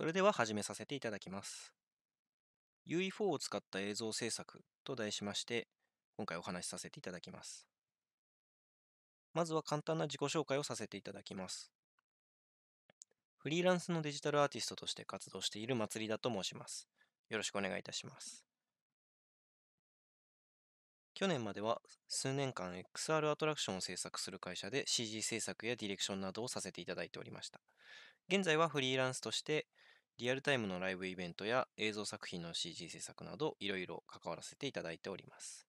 それでは始めさせていただきます。UE4 を使った映像制作と題しまして、今回お話しさせていただきます。まずは簡単な自己紹介をさせていただきます。フリーランスのデジタルアーティストとして活動している祭りだと申します。よろしくお願いいたします。去年までは数年間 XR アトラクションを制作する会社で CG 制作やディレクションなどをさせていただいておりました。現在はフリーランスとしてリアルタイムのライブイベントや映像作品の CG 制作などいろいろ関わらせていただいております。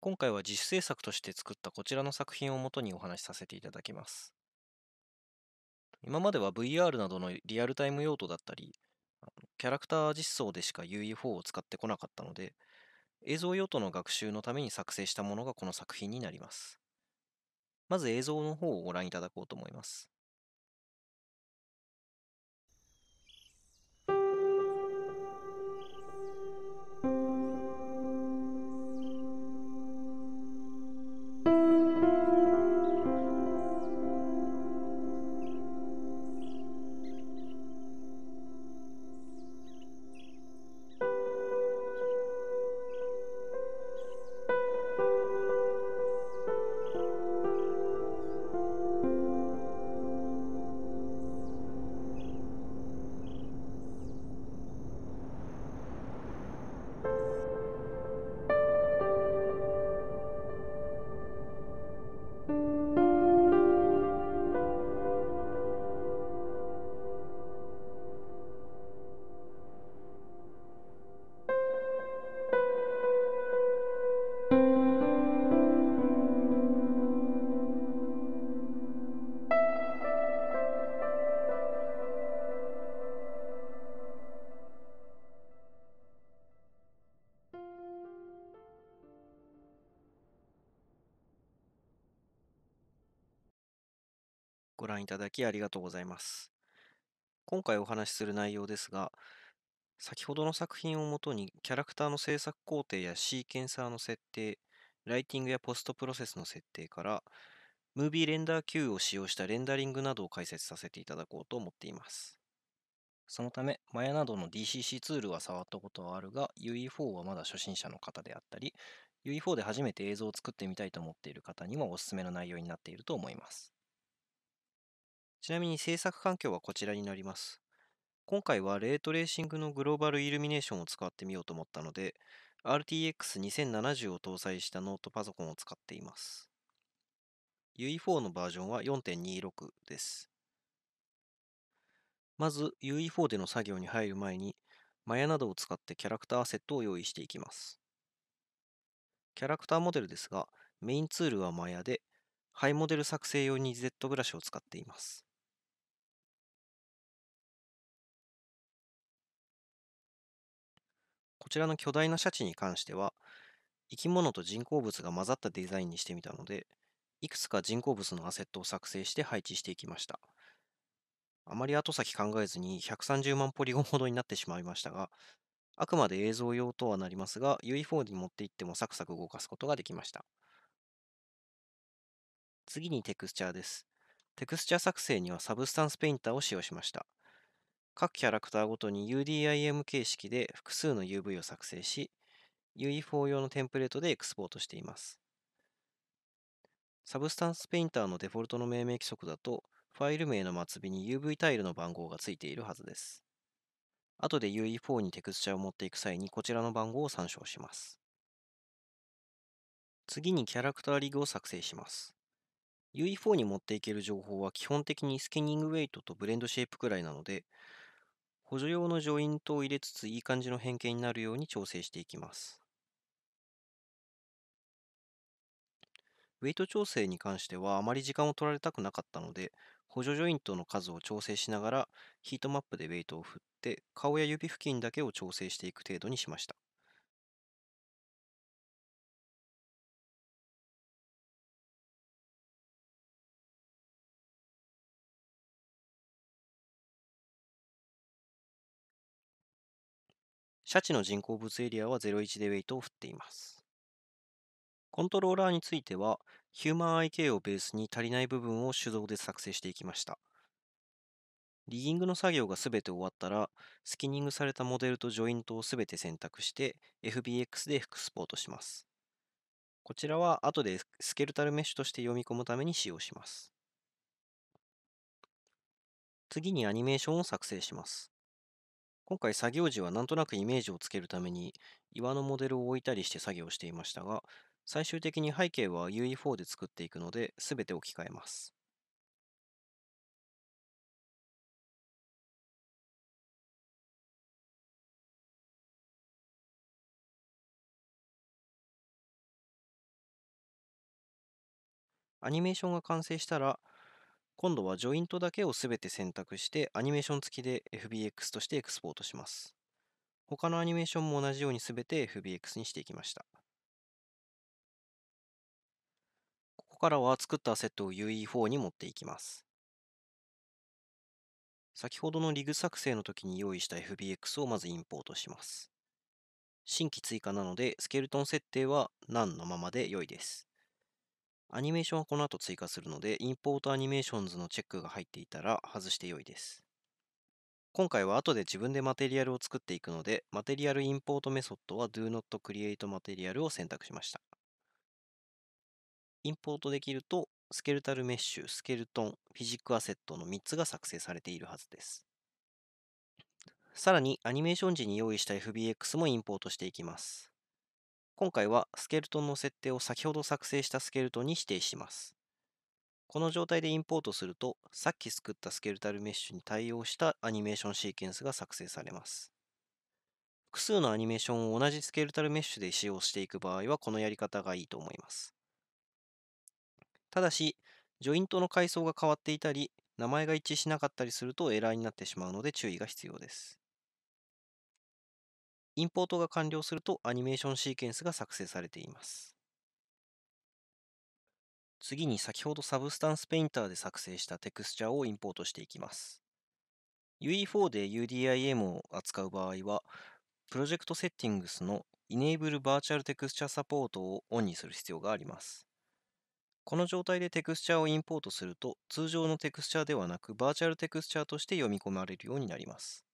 今回は自主制作として作ったこちらの作品をもとにお話しさせていただきます。今までは VR などのリアルタイム用途だったり、キャラクター実装でしか UE4 を使ってこなかったので、映像用途の学習のために作成したものがこの作品になります。まず映像の方をご覧いただこうと思います。ご覧いただきありがとうございます。今回お話しする内容ですが、先ほどの作品をもとにキャラクターの制作工程やシーケンサーの設定、ライティングやポストプロセスの設定から、ムービーレンダー Q を使用したレンダリングなどを解説させていただこうと思っています。そのため、マヤなどの DCC ツールは触ったことはあるが、UE4 はまだ初心者の方であったり、UE4 で初めて映像を作ってみたいと思っている方にもおすすめの内容になっていると思います。ちなみに制作環境はこちらになります。今回はレートレーシングのグローバルイルミネーションを使ってみようと思ったので、RTX2070 を搭載したノートパソコンを使っています。UE4 のバージョンは4.26です。まず UE4 での作業に入る前に、マヤなどを使ってキャラクターアセットを用意していきます。キャラクターモデルですが、メインツールはマヤで、ハイモデル作成用に Z ブラシを使っています。こちらの巨大なシャチに関しては、生き物と人工物が混ざったデザインにしてみたので、いくつか人工物のアセットを作成して配置していきました。あまり後先考えずに130万ポリゴンほどになってしまいましたが、あくまで映像用とはなりますが、UE4 に持っていってもサクサク動かすことができました。次にテクスチャーです。テクスチャー作成にはサブスタンスペインターを使用しました。各キャラクターごとに UDIM 形式で複数の UV を作成し、UE4 用のテンプレートでエクスポートしています。サブスタンスペインターのデフォルトの命名規則だと、ファイル名の末尾に UV タイルの番号が付いているはずです。後で UE4 にテクスチャを持っていく際にこちらの番号を参照します。次にキャラクターリグを作成します。UE4 に持っていける情報は基本的にスキニングウェイトとブレンドシェイプくらいなので、補助用のジョイントを入れつついい感じの変形になるように調整していきます。ウェイト調整に関してはあまり時間を取られたくなかったので補助ジョイントの数を調整しながらヒートマップでウェイトを振って顔や指付近だけを調整していく程度にしました。シャチの人工物エリアは01でウェイトを振っています。コントローラーについては、ヒューマン IK をベースに足りない部分を手動で作成していきました。リギングの作業がすべて終わったら、スキニングされたモデルとジョイントをすべて選択して、FBX でエクスポートします。こちらは後でスケルタルメッシュとして読み込むために使用します。次にアニメーションを作成します。今回作業時はなんとなくイメージをつけるために岩のモデルを置いたりして作業していましたが、最終的に背景は UE4 で作っていくので全て置き換えます。アニメーションが完成したら今度はジョイントだけをすべて選択してアニメーション付きで FBX としてエクスポートします。他のアニメーションも同じようにすべて FBX にしていきました。ここからは作ったアセットを UE4 に持っていきます。先ほどのリグ作成の時に用意した FBX をまずインポートします。新規追加なので、スケルトン設定は none のままで良いです。アニメーションはこの後追加するので、インポートアニメーションズのチェックが入っていたら外して良いです。今回は後で自分でマテリアルを作っていくので、マテリアルインポートメソッドは Do not create material を選択しました。インポートできると、スケルタルメッシュ、スケルトン、フィジックアセットの3つが作成されているはずです。さらに、アニメーション時に用意した FBX もインポートしていきます。今回はスケルトンの設定を先ほど作成したスケルトンに指定します。この状態でインポートすると、さっき作ったスケルタルメッシュに対応したアニメーションシーケンスが作成されます。複数のアニメーションを同じスケルタルメッシュで使用していく場合は、このやり方がいいと思います。ただし、ジョイントの階層が変わっていたり、名前が一致しなかったりするとエラーになってしまうので注意が必要です。インポートが完了するとアニメーションシーケンスが作成されています。次に先ほどサブスタンスペインターで作成したテクスチャをインポートしていきます。UE4 で UDIM を扱う場合は、プロジェクトセッティングスの Enable Virtual Texture Support をオンにする必要があります。この状態でテクスチャをインポートすると、通常のテクスチャーではなくバーチャルテクスチャとして読み込まれるようになります。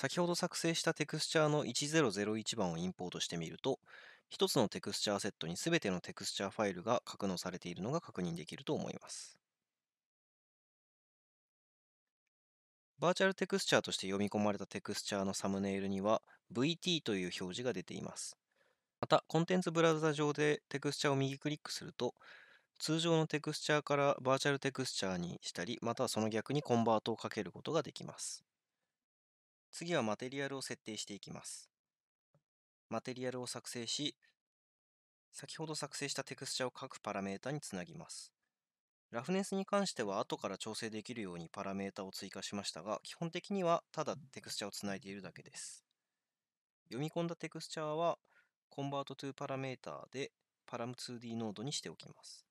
先ほど作成したテクスチャーの1001番をインポートしてみると、1つのテクスチャーセットに全てのテクスチャーファイルが格納されているのが確認できると思います。バーチャルテクスチャーとして読み込まれたテクスチャーのサムネイルには VT という表示が出ています。また、コンテンツブラウザ上でテクスチャーを右クリックすると、通常のテクスチャーからバーチャルテクスチャーにしたり、またはその逆にコンバートをかけることができます。次はマテリアルを設定していきます。マテリアルを作成し、先ほど作成したテクスチャを各パラメータにつなぎます。ラフネスに関しては後から調整できるようにパラメータを追加しましたが、基本的にはただテクスチャをつないでいるだけです。読み込んだテクスチャは、コンバートトゥパラメータで param2d ノードにしておきます。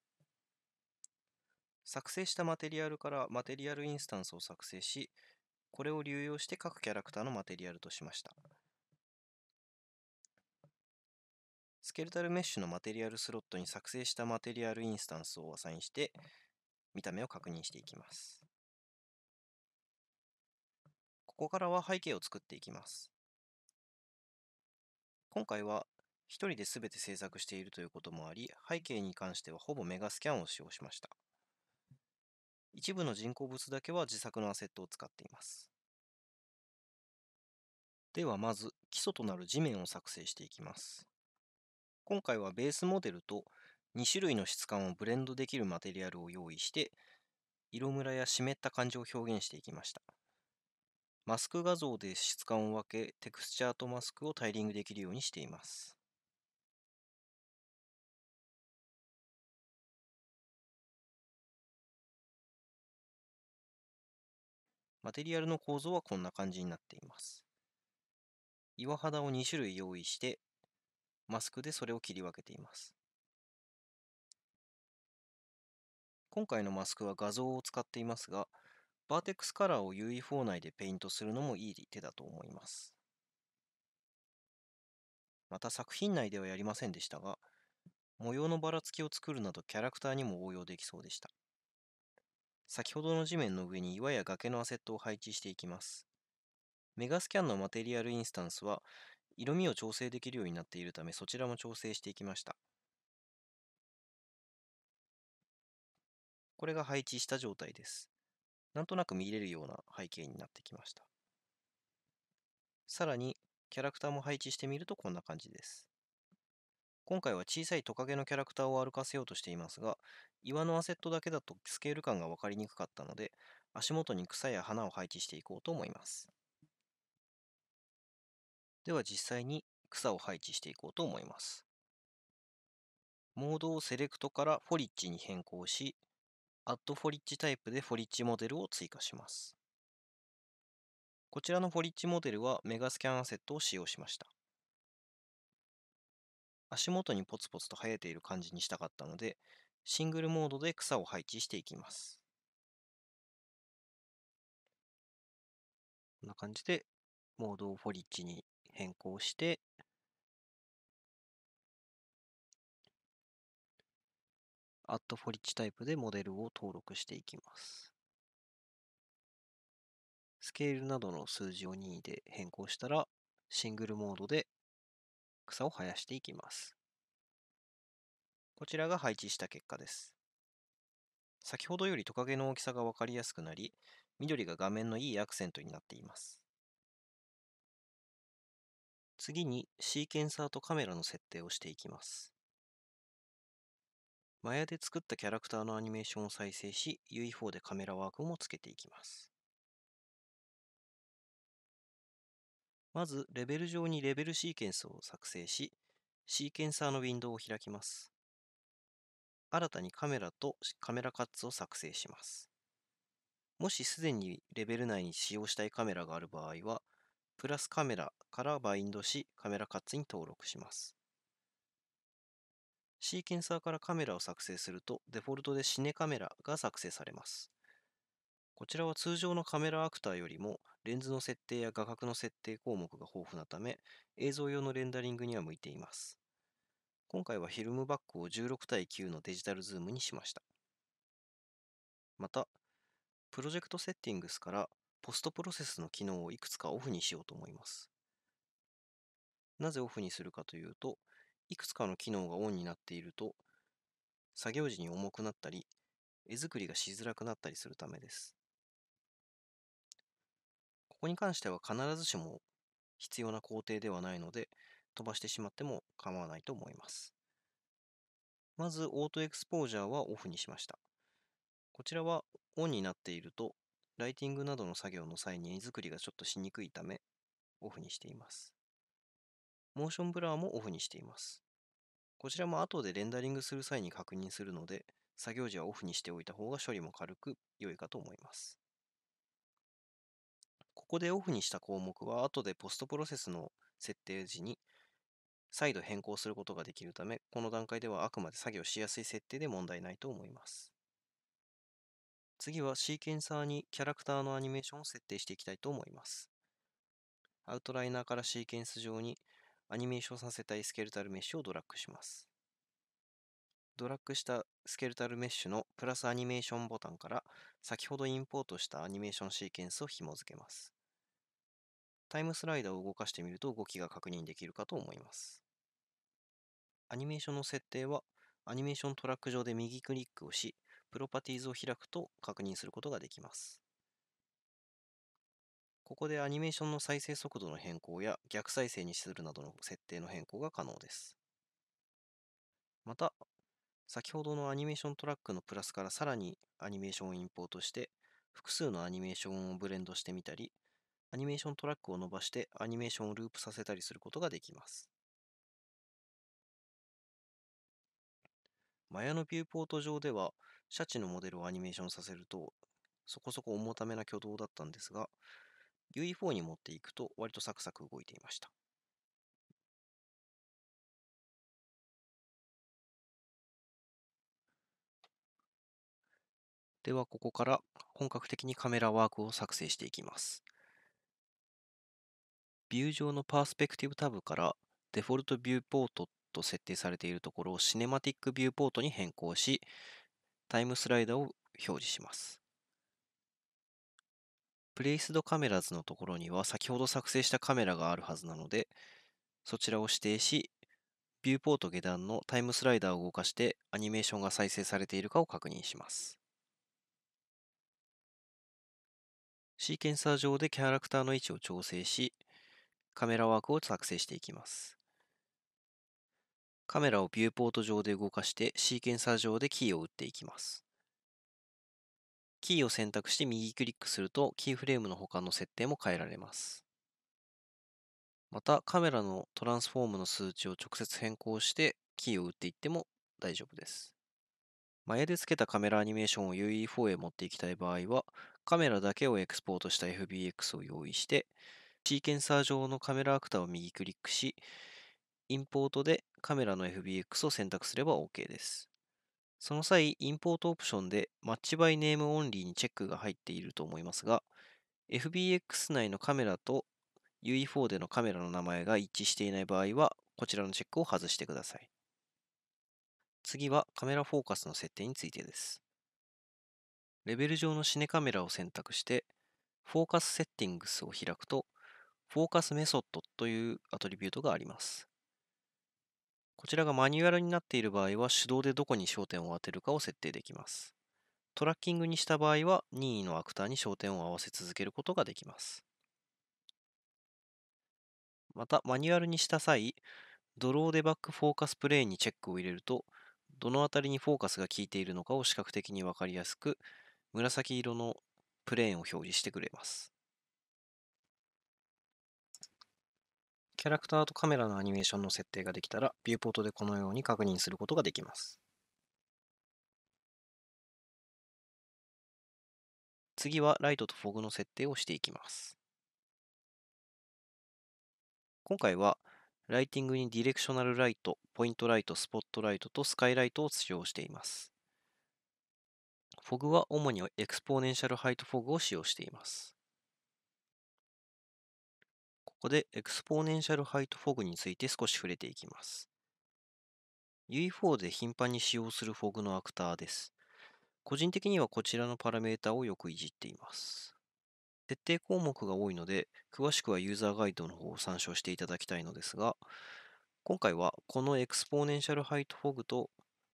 作成したマテリアルからマテリアルインスタンスを作成し、これを流用して各キャラクターのマテリアルとしました。スケルタルメッシュのマテリアルスロットに作成したマテリアルインスタンスをアサインして、見た目を確認していきます。ここからは背景を作っていきます。今回は1人で全て制作しているということもあり、背景に関してはほぼメガスキャンを使用しました。一部の人工物だけは自作のアセットを使っています。ではまず基礎となる地面を作成していきます。今回はベースモデルと2種類の質感をブレンドできるマテリアルを用意して色ムラや湿った感じを表現していきました。マスク画像で質感を分け、テクスチャーとマスクをタイリングできるようにしています。マテリアルの構造はこんな感じになっています。岩肌を2種類用意して、マスクでそれを切り分けています。今回のマスクは画像を使っていますが、バーテックスカラーを UE4 内でペイントするのもいい手だと思います。また作品内ではやりませんでしたが、模様のばらつきを作るなどキャラクターにも応用できそうでした。先ほどの地面の上に岩や崖のアセットを配置していきます。メガスキャンのマテリアルインスタンスは、色味を調整できるようになっているため、そちらも調整していきました。これが配置した状態です。なんとなく見れるような背景になってきました。さらに、キャラクターも配置してみるとこんな感じです。今回は小さいトカゲのキャラクターを歩かせようとしていますが、岩のアセットだけだとスケール感が分かりにくかったので、足元に草や花を配置していこうと思います。では実際に草を配置していこうと思います。モードをセレクトからフォリッジに変更し、アッドフォリッジタイプでフォリッジモデルを追加します。こちらのフォリッジモデルはメガスキャンアセットを使用しました。足元にポツポツと生えている感じにしたかったので、シングルモードで草を配置していきます。こんな感じで、モードをフォリッジに変更して、アットフォリッジタイプでモデルを登録していきます。スケールなどの数字を任意で変更したら、シングルモードで草を生やしていきます。こちらが配置した結果です。先ほどよりトカゲの大きさが分かりやすくなり、緑が画面のいいアクセントになっています。次にシーケンサーとカメラの設定をしていきます。マヤで作ったキャラクターのアニメーションを再生し、UE4 でカメラワークもつけていきます。まず、レベル上にレベルシーケンスを作成し、シーケンサーのウィンドウを開きます。新たにカメラとカメラカッツを作成します。もしすでにレベル内に使用したいカメラがある場合は、プラスカメラからバインドし、カメラカッツに登録します。シーケンサーからカメラを作成すると、デフォルトでシネカメラが作成されます。こちらは通常のカメラアクターよりもレンズの設定や画角の設定項目が豊富なため映像用のレンダリングには向いています。今回はフィルムバックを16対9のデジタルズームにしました。また、プロジェクトセッティングスからポストプロセスの機能をいくつかオフにしようと思います。なぜオフにするかというと、いくつかの機能がオンになっていると、作業時に重くなったり、絵作りがしづらくなったりするためです。ここに関しては必ずしも必要な工程ではないので、飛ばしてしまっても構わないと思います。まず、オートエクスポージャーはオフにしました。こちらはオンになっていると、ライティングなどの作業の際に絵作りがちょっとしにくいため、オフにしています。モーションブラーもオフにしています。こちらも後でレンダリングする際に確認するので、作業時はオフにしておいた方が処理も軽く良いかと思います。ここでオフにした項目は後でポストプロセスの設定時に再度変更することができるため、この段階ではあくまで作業しやすい設定で問題ないと思います。次はシーケンサーにキャラクターのアニメーションを設定していきたいと思います。アウトライナーからシーケンス上にアニメーションさせたいスケルタルメッシュをドラッグします。ドラッグしたスケルタルメッシュのプラスアニメーションボタンから先ほどインポートしたアニメーションシーケンスを紐付けます。タイムスライダーを動かしてみると動きが確認できるかと思います。アニメーションの設定はアニメーショントラック上で右クリックをし、プロパティーズを開くと確認することができます。ここでアニメーションの再生速度の変更や逆再生にするなどの設定の変更が可能です。また、先ほどのアニメーショントラックのプラスからさらにアニメーションをインポートして、複数のアニメーションをブレンドしてみたり、アニメーショントラックを伸ばしてアニメーションをループさせたりすることができます。マヤのビューポート上では、シャチのモデルをアニメーションさせると、そこそこ重ためな挙動だったんですが、UE4 に持っていくと割とサクサク動いていました。ではここから本格的にカメラワークを作成していきます。ビュー上のパースペクティブタブからデフォルトビューポートと設定されているところをシネマティックビューポートに変更しタイムスライダーを表示します。プレイスドカメラズのところには先ほど作成したカメラがあるはずなのでそちらを指定しビューポート下段のタイムスライダーを動かしてアニメーションが再生されているかを確認します。シーケンサー上でキャラクターの位置を調整し、カメラワークを作成していきます。カメラをビューポート上で動かして、シーケンサー上でキーを打っていきます。キーを選択して右クリックすると、キーフレームの他の設定も変えられます。また、カメラのトランスフォームの数値を直接変更して、キーを打っていっても大丈夫です。前でつけたカメラアニメーションを UE4 へ持っていきたい場合は、カメラだけをエクスポートした FBX を用意して、シーケンサー上のカメラアクターを右クリックし、インポートでカメラの FBX を選択すれば OK です。その際、インポートオプションでマッチバイネームオンリーにチェックが入っていると思いますが、FBX 内のカメラと UE4 でのカメラの名前が一致していない場合は、こちらのチェックを外してください。次はカメラフォーカスの設定についてです。レベル上のシネカメラを選択して、フォーカスセッティングスを開くと、フォーカスメソッドというアトリビュートがあります。こちらがマニュアルになっている場合は手動でどこに焦点を当てるかを設定できます。トラッキングにした場合は任意のアクターに焦点を合わせ続けることができます。また、マニュアルにした際、ドローデバッグフォーカスプレイにチェックを入れると、どの辺りにフォーカスが効いているのかを視覚的にわかりやすく、紫色のプレーンを表示してくれます。キャラクターとカメラのアニメーションの設定ができたら、ビューポートでこのように確認することができます。次はライトとフォグの設定をしていきます。今回はライティングにディレクショナルライト、ポイントライト、スポットライトとスカイライトを使用しています。フォグは主にエクスポーネンシャルハイトフォグを使用しています。ここでエクスポーネンシャルハイトフォグについて少し触れていきます。UE4 で頻繁に使用するフォグのアクターです。個人的にはこちらのパラメータをよくいじっています。設定項目が多いので、詳しくはユーザーガイドの方を参照していただきたいのですが、今回はこのエクスポーネンシャルハイトフォグと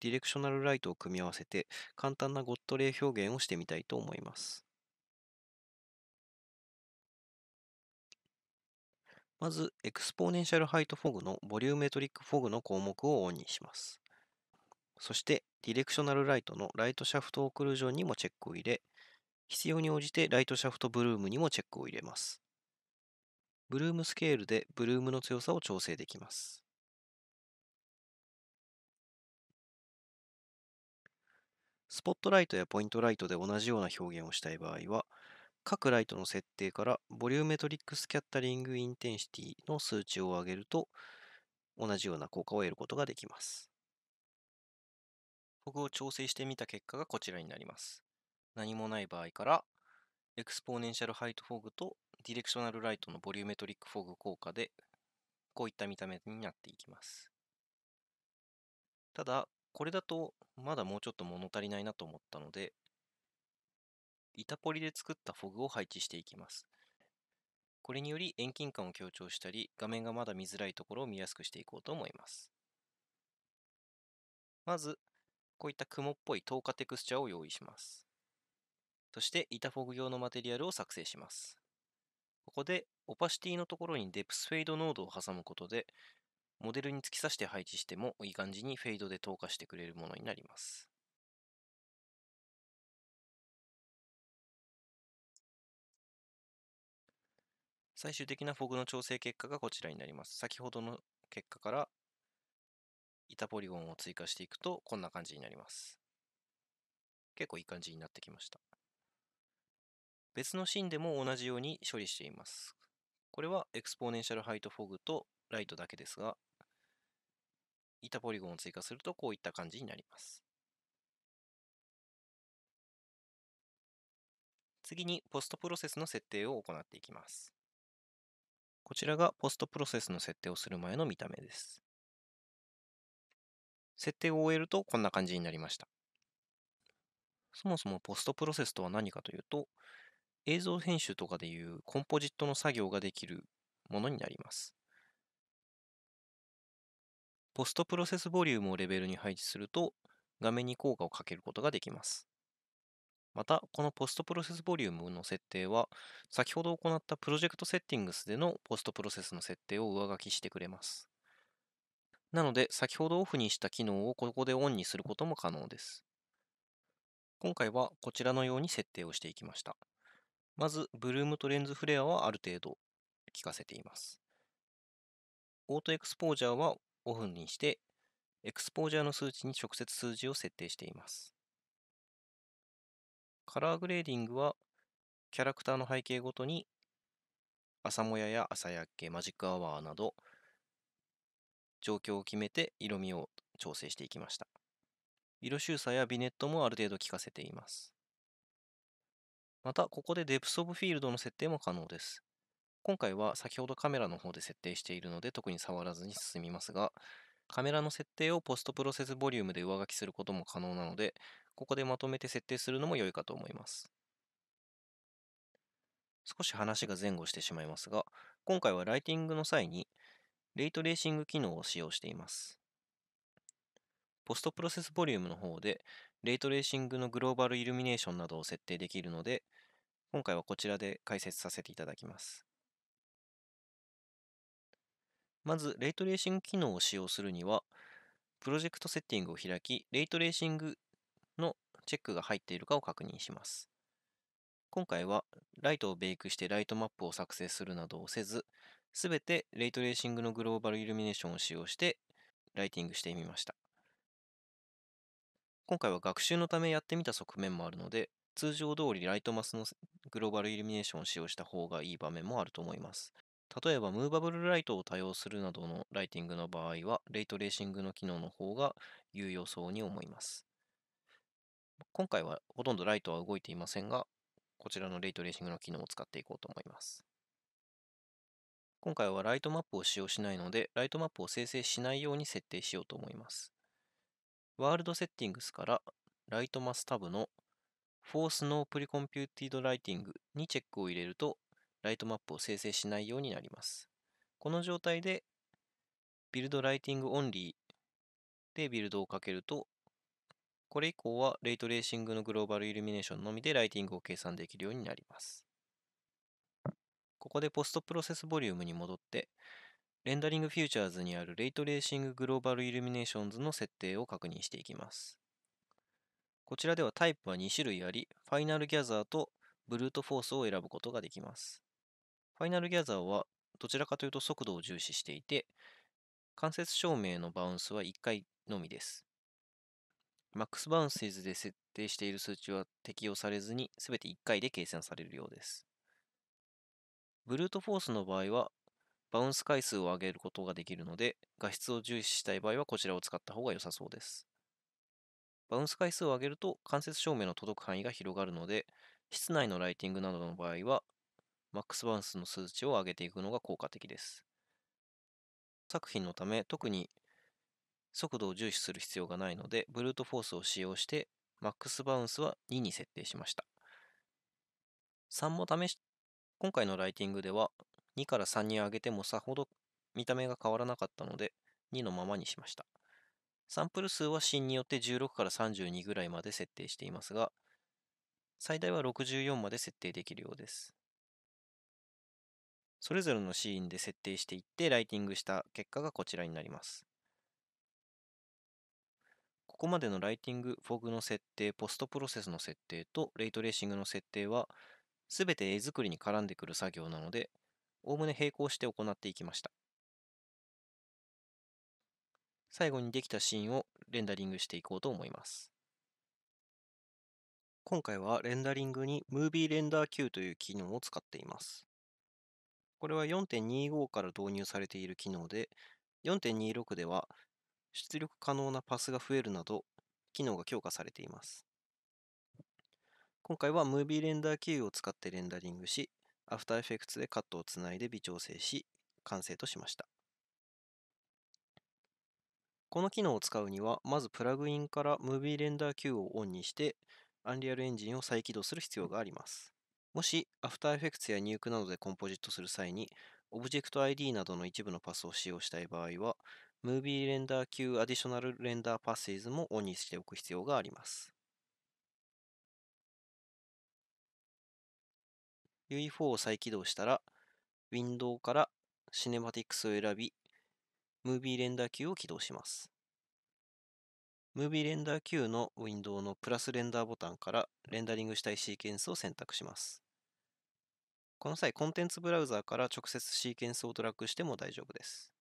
ディレクショナルライトを組み合わせて簡単なゴット例表現をしてみたいと思います。まず、エクスポーネンシャルハイトフォグのボリューメトリックフォグの項目をオンにします。そして、ディレクショナルライトのライトシャフトオクルージョンにもチェックを入れ、必要に応じてライトシャフトブルームにもチェックを入れます。ブルームスケールでブルームの強さを調整できます。スポットライトやポイントライトで同じような表現をしたい場合は、各ライトの設定からボリューメトリックスキャッタリングインテンシティの数値を上げると同じような効果を得ることができます。僕を調整してみた結果がこちらになります。何もない場合からエクスポーネンシャルハイトフォグとディレクショナルライトのボリューメトリックフォグ効果でこういった見た目になっていきます。ただ、これだと、まだもうちょっと物足りないなと思ったので、板ポリで作ったフォグを配置していきます。これにより遠近感を強調したり、画面がまだ見づらいところを見やすくしていこうと思います。まず、こういった雲っぽい透過テクスチャを用意します。そして板フォグ用のマテリアルを作成します。ここでオパシティのところにデプスフェード濃度を挟むことでモデルに突き刺して配置してもいい感じにフェードで透過してくれるものになります。最終的なフォグの調整結果がこちらになります。先ほどの結果から板ポリゴンを追加していくとこんな感じになります。結構いい感じになってきました。別のシーンでも同じように処理しています。これはエクスポーネンシャルハイトフォグとライトだけですが、板ポリゴンを追加するとこういった感じになります。次にポストプロセスの設定を行っていきます。こちらがポストプロセスの設定をする前の見た目です。設定を終えるとこんな感じになりました。そもそもポストプロセスとは何かというと、映像編集とかでいうコンポジットの作業ができるものになります。ポストプロセスボリュームをレベルに配置すると、画面に効果をかけることができます。また、このポストプロセスボリュームの設定は、先ほど行ったプロジェクトセッティングスでのポストプロセスの設定を上書きしてくれます。なので、先ほどオフにした機能をここでオンにすることも可能です。今回はこちらのように設定をしていきました。まず、ブルームとレンズフレアはある程度効かせています。オートエクスポージャーはオフにして、エクスポージャーの数値に直接数字を設定しています。カラーグレーディングは、キャラクターの背景ごとに、朝もやや朝焼け、マジックアワーなど、状況を決めて色味を調整していきました。色収差やビネットもある程度効かせています。また、ここでデプスオブフィールドの設定も可能です。今回は先ほどカメラの方で設定しているので特に触らずに進みますが、カメラの設定をポストプロセスボリュームで上書きすることも可能なので、ここでまとめて設定するのも良いかと思います。少し話が前後してしまいますが、今回はライティングの際に、レイトレーシング機能を使用しています。ポストプロセスボリュームの方で、レイトレーシングのグローバルイルミネーションなどを設定できるので、今回はこちらで解説させていただきます。まず、レイトレーシング機能を使用するには、プロジェクトセッティングを開き、レイトレーシングのチェックが入っているかを確認します。今回は、ライトをベイクしてライトマップを作成するなどをせず、すべてレイトレーシングのグローバルイルミネーションを使用してライティングしてみました。今回は学習のためやってみた側面もあるので、通常通りライトマスのグローバルイルミネーションを使用した方がいい場面もあると思います。例えば、ムーバブルライトを多用するなどのライティングの場合は、レイトレーシングの機能の方が有用そうに思います。今回はほとんどライトは動いていませんが、こちらのレイトレーシングの機能を使っていこうと思います。今回はライトマップを使用しないので、ライトマップを生成しないように設定しようと思います。ワールドセッティングスからライトマスタブの For e n o Precompute Lighting にチェックを入れるとライトマップを生成しないようになります。この状態で、ビルドライティングオンリーでビルドをかけると、これ以降はレイトレーシングのグローバルイルミネーションのみでライティングを計算できるようになります。ここでポストプロセスボリュームに戻って、レンダリングフューチャーズにあるレイトレーシンググローバルイルミネーションズの設定を確認していきます。こちらではタイプは2種類あり、ファイナルギャザーとブルートフォースを選ぶことができます。ファイナルギャザーはどちらかというと速度を重視していて、間接照明のバウンスは1回のみです。MAX バウンスイズで設定している数値は適用されずに、全て1回で計算されるようです。ブルートフォースの場合は、バウンス回数を上げることができるので、画質を重視したい場合はこちらを使った方が良さそうです。バウンス回数を上げると間接照明の届く範囲が広がるので、室内のライティングなどの場合は、マックスバウンスの数値を上げていくのが効果的です。作品のため、特に速度を重視する必要がないので、ブルートフォースを使用して、マックスバウンスは2に設定しました。3も試し、今回のライティングでは、2から3に上げてもさほど見た目が変わらなかったので、2のままにしました。サンプル数は芯によって16から32ぐらいまで設定していますが、最大は64まで設定できるようです。それぞれのシーンで設定していってライティングした結果がこちらになります。ここまでのライティング、フォグの設定、ポストプロセスの設定とレイトレーシングの設定は全て絵作りに絡んでくる作業なので、おおむね並行して行っていきました。最後にできたシーンをレンダリングしていこうと思います。今回はレンダリングに Movie Render Q という機能を使っています。これは4.25から導入されている機能で、4.26では出力可能なパスが増えるなど、機能が強化されています。今回は Movie レンダーキューを使ってレンダリングし、After Effects でカットをつないで微調整し、完成としました。この機能を使うには、まずプラグインから Movie レンダー Q をオンにして、Unreal Engine を再起動する必要があります。もし、After Effects や Nuke などでコンポジットする際に、Object ID などの一部のパスを使用したい場合は、Movie Render Queue Additional Render Passes もオンにしておく必要があります。UE4 を再起動したら、Window から Cinematics を選び、Movie Render q を起動します。ムービーレンダー Q のウィンドウのプラスレンダーボタンからレンダリングしたいシーケンスを選択します。この際、コンテンツブラウザーから直接シーケンスをドラッグしても大丈夫です。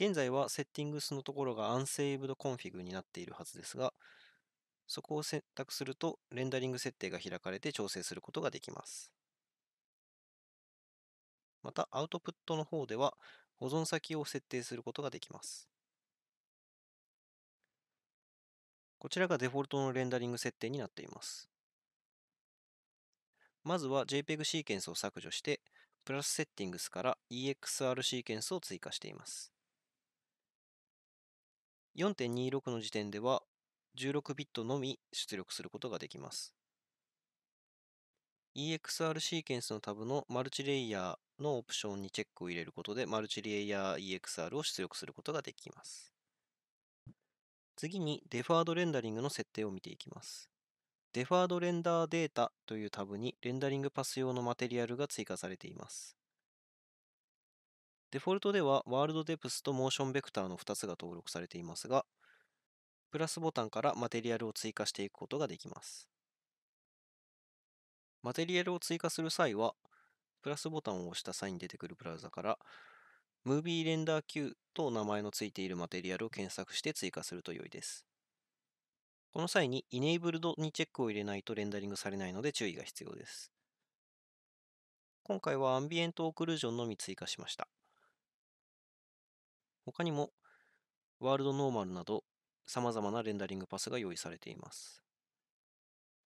現在はセッティングスのところが Unsaved Config になっているはずですが、そこを選択するとレンダリング設定が開かれて調整することができます。また、アウトプットの方では保存先を設定することができます。こちらがデフォルトのレンダリング設定になっています。まずは JPEG シーケンスを削除して、プラスセッティングスから EXR シーケンスを追加しています。4.26の時点では16ビットのみ出力することができます。EXR シーケンスのタブのマルチレイヤーのオプションにチェックを入れることでマルチレイヤー EXR を出力することができます。次にデファードレンダリングの設定を見ていきます。デファードレンダーデータというタブにレンダリングパス用のマテリアルが追加されています。デフォルトではワールドデプスとモーションベクターの2つが登録されていますが、プラスボタンからマテリアルを追加していくことができます。マテリアルを追加する際は、プラスボタンを押した際に出てくるブラウザからムービーレンダー q と名前の付いているマテリアルを検索して追加すると良いです。この際に Enabled にチェックを入れないとレンダリングされないので注意が必要です。今回はアンビエントオクルージョンのみ追加しました。他にもワールドノーマルなど様々なレンダリングパスが用意されています。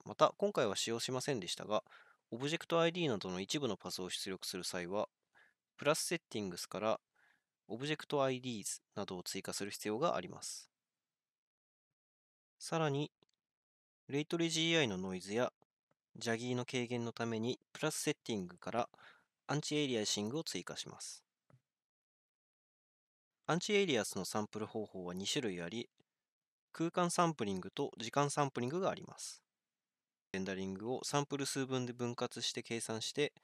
また今回は使用しませんでしたが、オブジェクト ID などの一部のパスを出力する際は、プラスセッティングスからオブジェクト i d s などを追加する必要があります。さらに、レイトレ GI のノイズやジャギーの軽減のためにプラスセッティングからアンチエイリアシングを追加します。アンチエイリアスのサンプル方法は2種類あり、空間サンプリングと時間サンプリングがあります。レンダリングをサンプル数分で分割して計算して、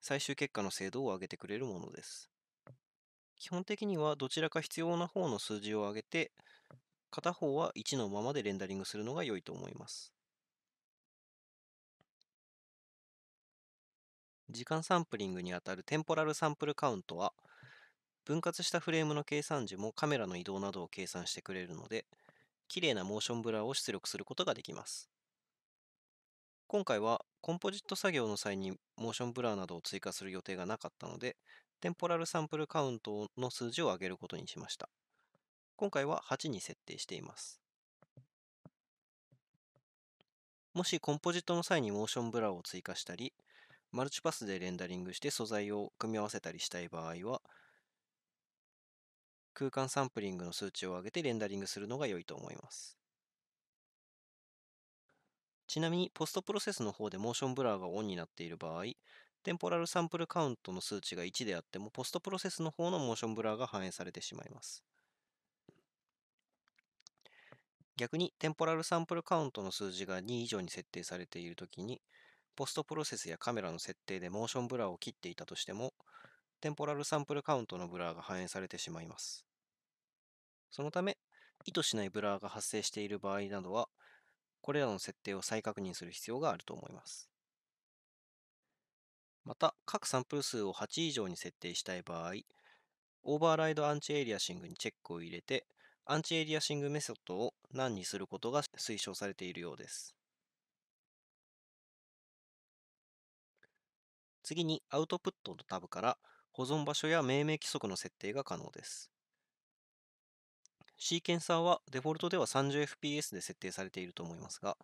最終結果の精度を上げてくれるものです。基本的にはどちらか必要な方の数字を上げて、片方は1のままでレンダリングするのが良いと思います。時間サンプリングにあたるテンポラルサンプルカウントは、分割したフレームの計算時もカメラの移動などを計算してくれるので、綺麗なモーションブラーを出力することができます。今回はコンポジット作業の際にモーションブラーなどを追加する予定がなかったので、テンポラルサンプルカウントの数字を上げることにしました。今回は8に設定しています。もしコンポジットの際にモーションブラを追加したり、マルチパスでレンダリングして素材を組み合わせたりしたい場合は、空間サンプリングの数値を上げてレンダリングするのが良いと思います。ちなみに、ポストプロセスの方でモーションブラーがオンになっている場合、テンポラルサンプルカウントの数値が1であっても、ポストプロセスの方のモーションブラーが反映されてしまいます。逆に、テンポラルサンプルカウントの数字が2以上に設定されているときに、ポストプロセスやカメラの設定でモーションブラーを切っていたとしても、テンポラルサンプルカウントのブラーが反映されてしまいます。そのため、意図しないブラーが発生している場合などは、これらの設定を再確認する必要があると思います。また、各サンプル数を8以上に設定したい場合、オーバーライドアンチエリアシングにチェックを入れて、アンチエリアシングメソッドを何にすることが推奨されているようです。次に、アウトプットのタブから保存場所や命名規則の設定が可能です。シーケンサーはデフォルトでは 30fps で設定されていると思いますが、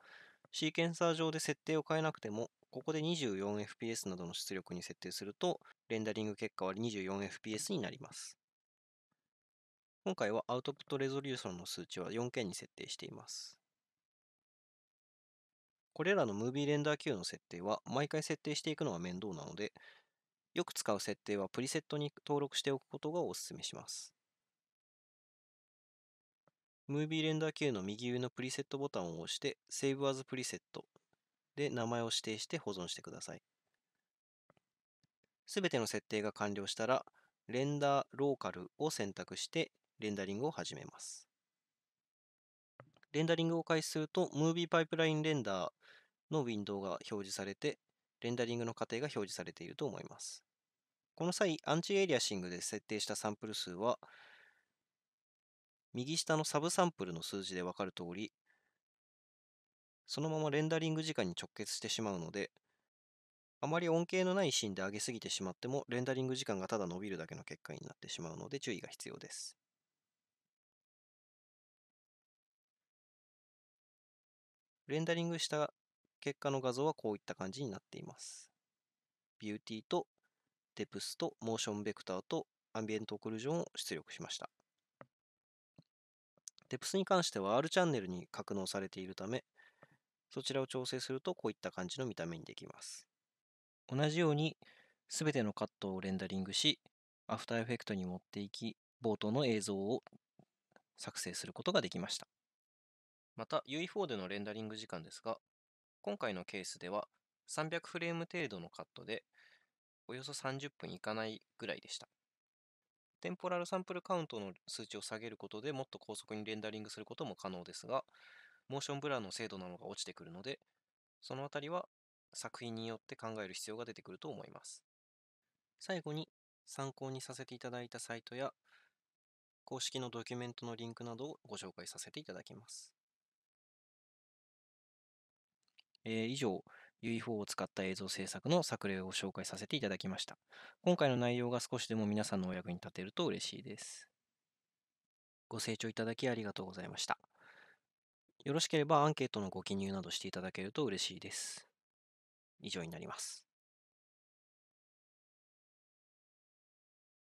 シーケンサー上で設定を変えなくても、ここで 24fps などの出力に設定すると、レンダリング結果は 24fps になります。今回はアウトプットレゾリューションの数値は4件に設定しています。これらのムービーレンダー Q の設定は毎回設定していくのが面倒なので、よく使う設定はプリセットに登録しておくことがお勧めします。ムービーレンダー系の右上のプリセットボタンを押して Save as Preset で名前を指定して保存してください。すべての設定が完了したら、レンダーローカルを選択してレンダリングを始めます。レンダリングを開始すると、ムービーパイプラインレンダーのウィンドウが表示されて、レンダリングの過程が表示されていると思います。この際、アンチエリアシングで設定したサンプル数は右下のサブサンプルの数字でわかる通り、そのままレンダリング時間に直結してしまうので、あまり恩恵のないシーンで上げすぎてしまっても、レンダリング時間がただ伸びるだけの結果になってしまうので注意が必要です。レンダリングした結果の画像はこういった感じになっています。ビューティーとデプスとモーションベクターとアンビエントオクルージョンを出力しました。デプスに関しては R チャンネルに格納されているため、そちらを調整するとこういった感じの見た目にできます。同じように、全てのカットをレンダリングし、アフターエフェクトに持っていき、冒頭の映像を作成することができました。また UE4 でのレンダリング時間ですが、今回のケースでは300フレーム程度のカットで、およそ30分いかないぐらいでした。テンポラルサンプルカウントの数値を下げることでもっと高速にレンダリングすることも可能ですが、モーションブラーの精度などが落ちてくるので、そのあたりは作品によって考える必要が出てくると思います。最後に参考にさせていただいたサイトや公式のドキュメントのリンクなどをご紹介させていただきます。えー、以上、UFO を使った映像制作の作例を紹介させていただきました。今回の内容が少しでも皆さんのお役に立てると嬉しいです。ご清聴いただきありがとうございました。よろしければアンケートのご記入などしていただけると嬉しいです。以上になります。